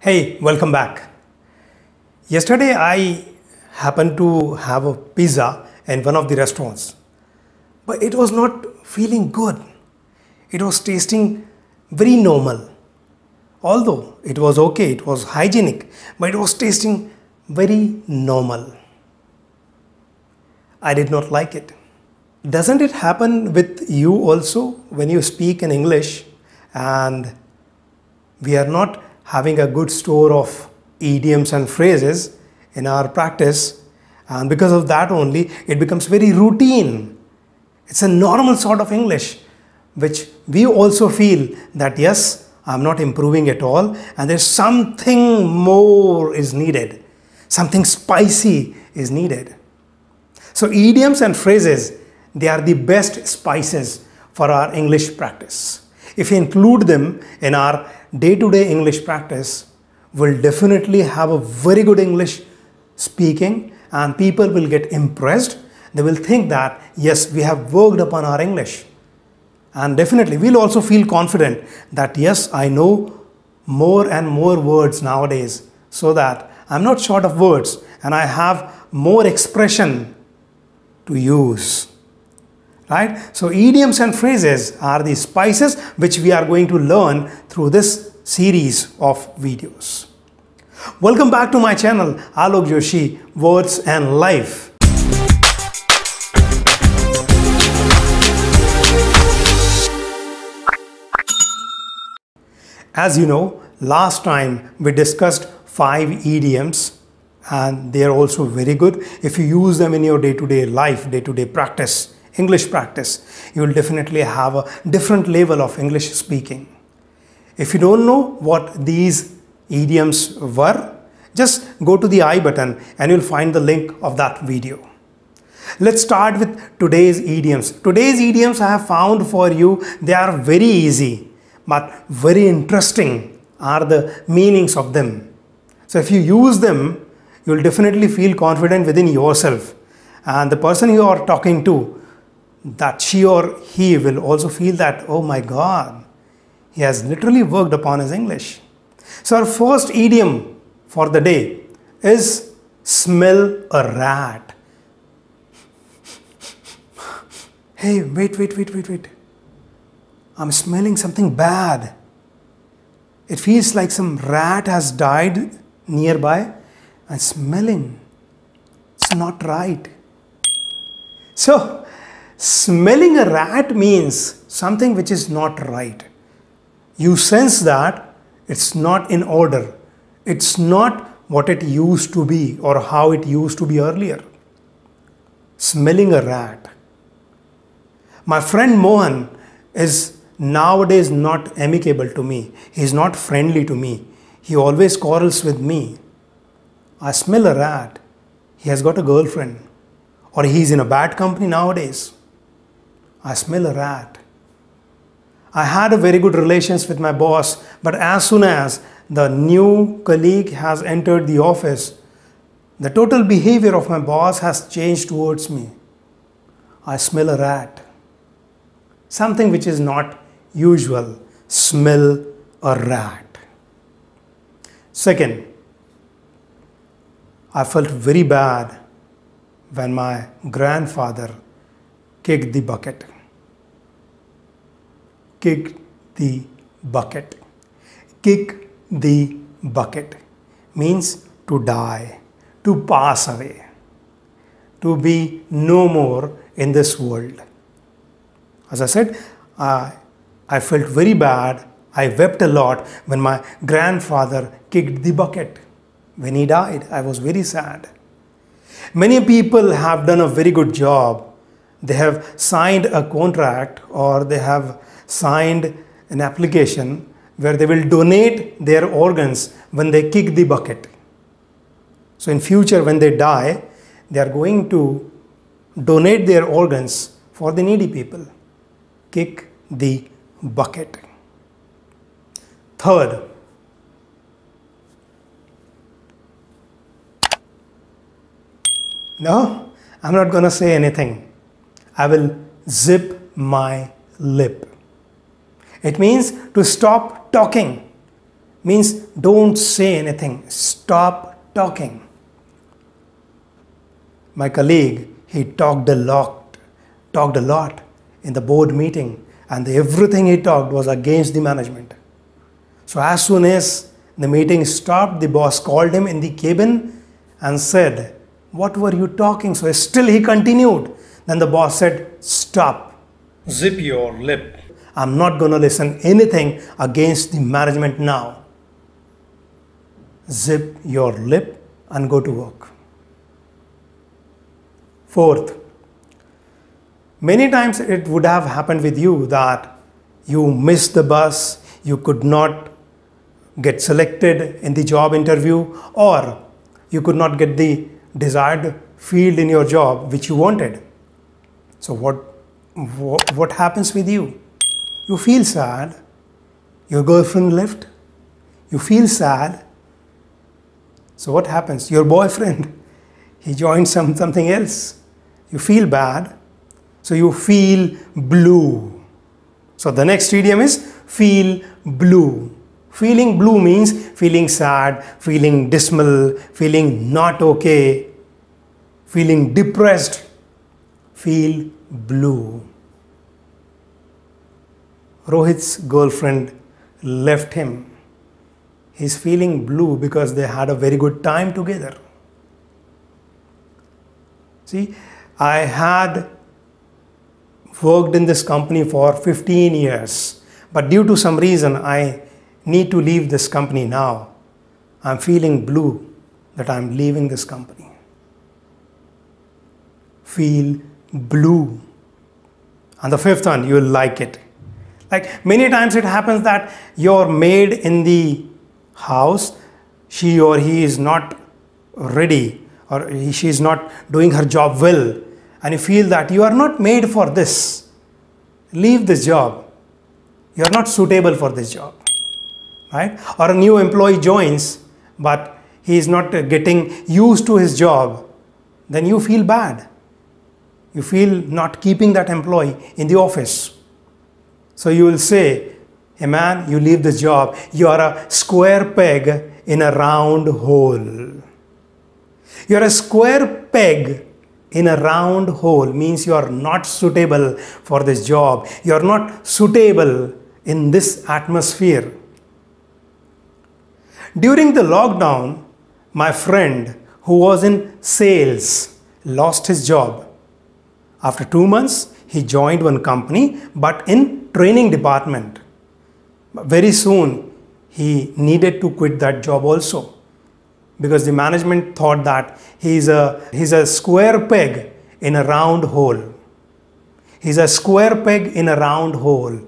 Hey, welcome back. Yesterday I happened to have a pizza in one of the restaurants, but it was not feeling good. It was tasting very normal. Although it was okay, it was hygienic, but it was tasting very normal. I did not like it. Doesn't it happen with you also when you speak in English and we are not having a good store of idioms and phrases in our practice and because of that only it becomes very routine it's a normal sort of english which we also feel that yes i'm not improving at all and there's something more is needed something spicy is needed so idioms and phrases they are the best spices for our english practice if we include them in our day-to-day -day English practice, we'll definitely have a very good English speaking and people will get impressed. They will think that, yes, we have worked upon our English. And definitely, we'll also feel confident that, yes, I know more and more words nowadays so that I'm not short of words and I have more expression to use right? So idioms and phrases are the spices which we are going to learn through this series of videos. Welcome back to my channel Alok Joshi Words and Life. As you know, last time we discussed five idioms and they are also very good if you use them in your day-to-day -day life, day-to-day -day practice. English practice, you will definitely have a different level of English speaking. If you don't know what these idioms were, just go to the I button and you'll find the link of that video. Let's start with today's idioms. Today's idioms I have found for you, they are very easy but very interesting are the meanings of them. So if you use them, you'll definitely feel confident within yourself and the person you are talking to that she or he will also feel that, oh my God, he has literally worked upon his English. So, our first idiom for the day is smell a rat. Hey, wait, wait, wait, wait, wait. I'm smelling something bad. It feels like some rat has died nearby and smelling. It's not right. So, smelling a rat means something which is not right. You sense that it's not in order. It's not what it used to be or how it used to be earlier. Smelling a rat. My friend Mohan is nowadays not amicable to me. He's not friendly to me. He always quarrels with me. I smell a rat. He has got a girlfriend or he's in a bad company nowadays. I smell a rat. I had a very good relations with my boss, but as soon as the new colleague has entered the office, the total behavior of my boss has changed towards me. I smell a rat. Something which is not usual. Smell a rat. Second, I felt very bad when my grandfather kicked the bucket. Kick the bucket. Kick the bucket means to die, to pass away, to be no more in this world. As I said, uh, I felt very bad. I wept a lot when my grandfather kicked the bucket. When he died, I was very sad. Many people have done a very good job. They have signed a contract or they have signed an application where they will donate their organs when they kick the bucket. So in future when they die, they are going to donate their organs for the needy people. Kick the bucket. Third, no, I'm not going to say anything. I will zip my lip. It means to stop talking. Means don't say anything. Stop talking. My colleague, he talked a lot, talked a lot in the board meeting and everything he talked was against the management. So as soon as the meeting stopped, the boss called him in the cabin and said, what were you talking? So still he continued. Then the boss said, stop. Zip your lip. I'm not going to listen anything against the management now. Zip your lip and go to work. Fourth, many times it would have happened with you that you missed the bus, you could not get selected in the job interview, or you could not get the desired field in your job which you wanted. So, what, what happens with you? You feel sad. Your girlfriend left. You feel sad. So what happens? Your boyfriend, he joins some, something else. You feel bad. So you feel blue. So the next idiom is feel blue. Feeling blue means feeling sad, feeling dismal, feeling not okay, feeling depressed. Feel blue. Rohit's girlfriend left him. He's feeling blue because they had a very good time together. See, I had worked in this company for 15 years, but due to some reason, I need to leave this company now. I'm feeling blue that I'm leaving this company. Feel blue. And the fifth one, you'll like it. Like many times it happens that your maid in the house, she or he is not ready or she is not doing her job well and you feel that you are not made for this. Leave this job. You are not suitable for this job. Right? Or a new employee joins but he is not getting used to his job. Then you feel bad. You feel not keeping that employee in the office so you will say, Hey man, you leave the job. You are a square peg in a round hole. You are a square peg in a round hole means you are not suitable for this job. You are not suitable in this atmosphere. During the lockdown, my friend who was in sales lost his job after two months, he joined one company, but in training department. Very soon, he needed to quit that job also because the management thought that he's a, he's a square peg in a round hole. He's a square peg in a round hole.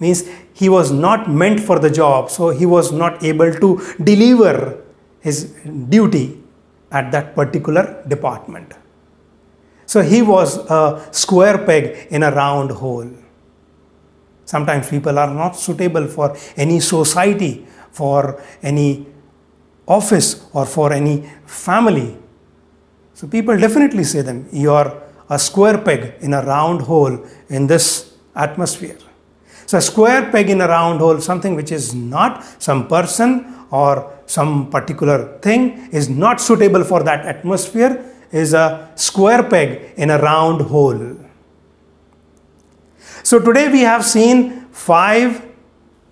Means he was not meant for the job, so he was not able to deliver his duty at that particular department. So he was a square peg in a round hole. Sometimes people are not suitable for any society, for any office, or for any family. So people definitely say them, you are a square peg in a round hole in this atmosphere. So a square peg in a round hole, something which is not some person or some particular thing is not suitable for that atmosphere is a square peg in a round hole. So today we have seen five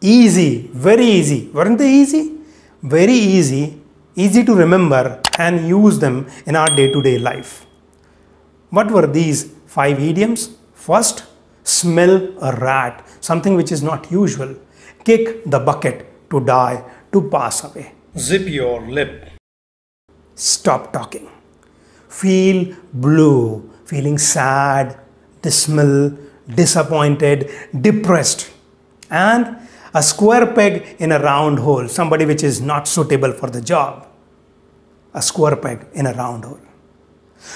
easy, very easy, weren't they easy? Very easy, easy to remember and use them in our day-to-day -day life. What were these five idioms? First, smell a rat, something which is not usual. Kick the bucket to die, to pass away. Zip your lip. Stop talking feel blue, feeling sad, dismal, disappointed, depressed, and a square peg in a round hole, somebody which is not suitable for the job. A square peg in a round hole.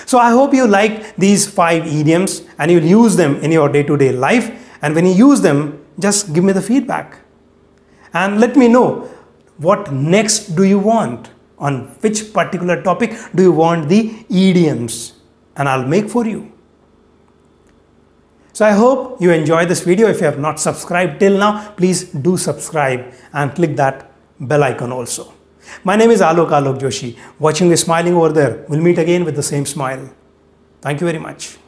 So I hope you like these five idioms and you'll use them in your day to day life. And when you use them, just give me the feedback. And let me know what next do you want? on which particular topic do you want the idioms and I'll make for you. So I hope you enjoy this video. If you have not subscribed till now, please do subscribe and click that bell icon also. My name is Alok Alok Joshi. Watching me smiling over there. We'll meet again with the same smile. Thank you very much.